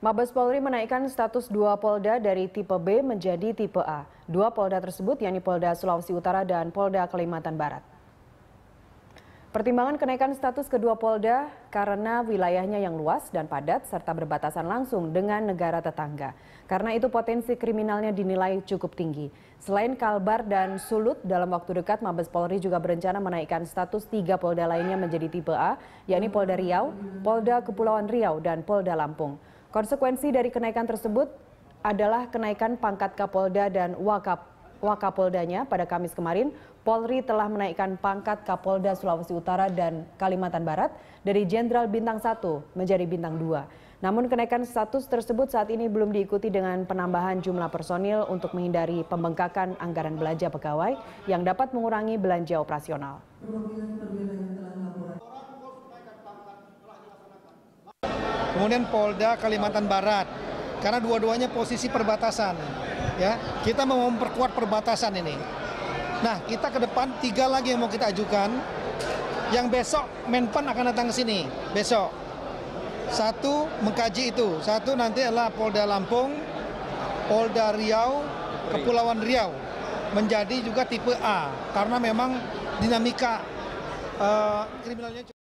Mabes Polri menaikkan status dua polda dari tipe B menjadi tipe A. Dua polda tersebut yakni Polda Sulawesi Utara dan Polda Kalimantan Barat. Pertimbangan kenaikan status kedua polda karena wilayahnya yang luas dan padat serta berbatasan langsung dengan negara tetangga. Karena itu potensi kriminalnya dinilai cukup tinggi. Selain Kalbar dan Sulut, dalam waktu dekat Mabes Polri juga berencana menaikkan status tiga polda lainnya menjadi tipe A, yakni Polda Riau, Polda Kepulauan Riau, dan Polda Lampung. Konsekuensi dari kenaikan tersebut adalah kenaikan pangkat Kapolda dan Wakap Wakapoldanya pada Kamis kemarin, Polri telah menaikkan pangkat Kapolda Sulawesi Utara dan Kalimantan Barat dari Jenderal Bintang 1 menjadi Bintang 2. Namun kenaikan status tersebut saat ini belum diikuti dengan penambahan jumlah personil untuk menghindari pembengkakan anggaran belanja pegawai yang dapat mengurangi belanja operasional. kemudian Polda Kalimantan Barat. Karena dua-duanya posisi perbatasan. Ya, kita mau memperkuat perbatasan ini. Nah, kita ke depan tiga lagi yang mau kita ajukan. Yang besok Menpan akan datang ke sini, besok. Satu mengkaji itu, satu nanti adalah Polda Lampung, Polda Riau, Kepulauan Riau menjadi juga tipe A karena memang dinamika uh, kriminalnya